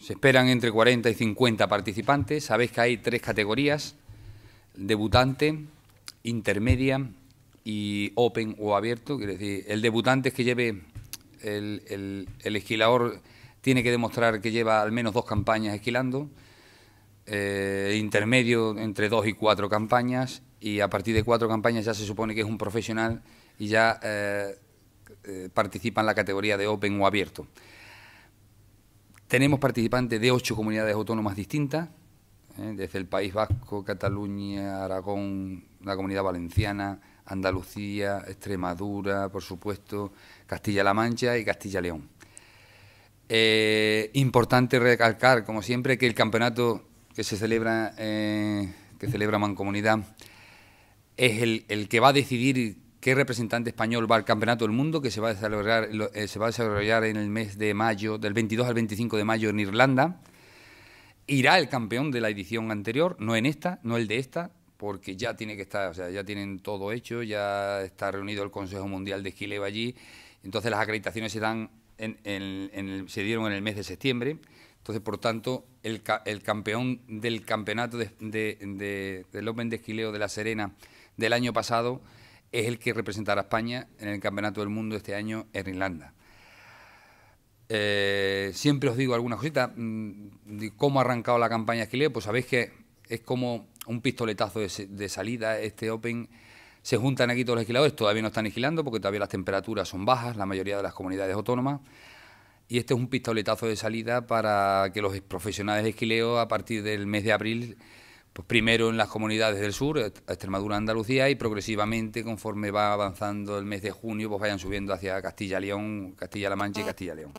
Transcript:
se esperan entre 40 y 50 participantes. Sabéis que hay tres categorías, debutante, intermedia y open o abierto. decir, el debutante es que lleve, el, esquilador tiene que demostrar que lleva al menos dos campañas esquilando, eh, intermedio entre dos y cuatro campañas y a partir de cuatro campañas ya se supone que es un profesional y ya eh, eh, participa en la categoría de open o abierto. Tenemos participantes de ocho comunidades autónomas distintas, ¿eh? desde el País Vasco, Cataluña, Aragón, la Comunidad Valenciana, Andalucía, Extremadura, por supuesto, Castilla-La Mancha y Castilla-León. Eh, importante recalcar, como siempre, que el campeonato que se celebra, eh, que celebra Mancomunidad, es el que va a decidir qué representante español va al Campeonato del Mundo que se va a desarrollar, eh, se va a desarrollar en el mes de mayo, del 22 al 25 de mayo en Irlanda. Irá el campeón de la edición anterior, no en esta, no el de esta, porque ya tiene que estar, o sea, ya tienen todo hecho, ya está reunido el Consejo Mundial de Esquileo allí, entonces las acreditaciones se dan en, se dieron en el mes de septiembre, entonces por tanto el, campeón del campeonato de, del Open de Esquileo de La Serena del año pasado es el que representará a España en el Campeonato del Mundo este año en Irlanda. Eh, siempre os digo algunas cositas mm, de cómo ha arrancado la campaña Esquileo, pues sabéis que es como un pistoletazo de, salida este Open. Se juntan aquí todos los esquiladores, todavía no están esquilando porque todavía las temperaturas son bajas, la mayoría de las comunidades autónomas. Y este es un pistoletazo de salida para que los profesionales de esquileo a partir del mes de abril pues primero en las comunidades del sur, eh, Extremadura, Andalucía, y progresivamente, conforme va avanzando el mes de junio, pues vayan subiendo hacia Castilla-León, Castilla-La Mancha y ah. Castilla-León.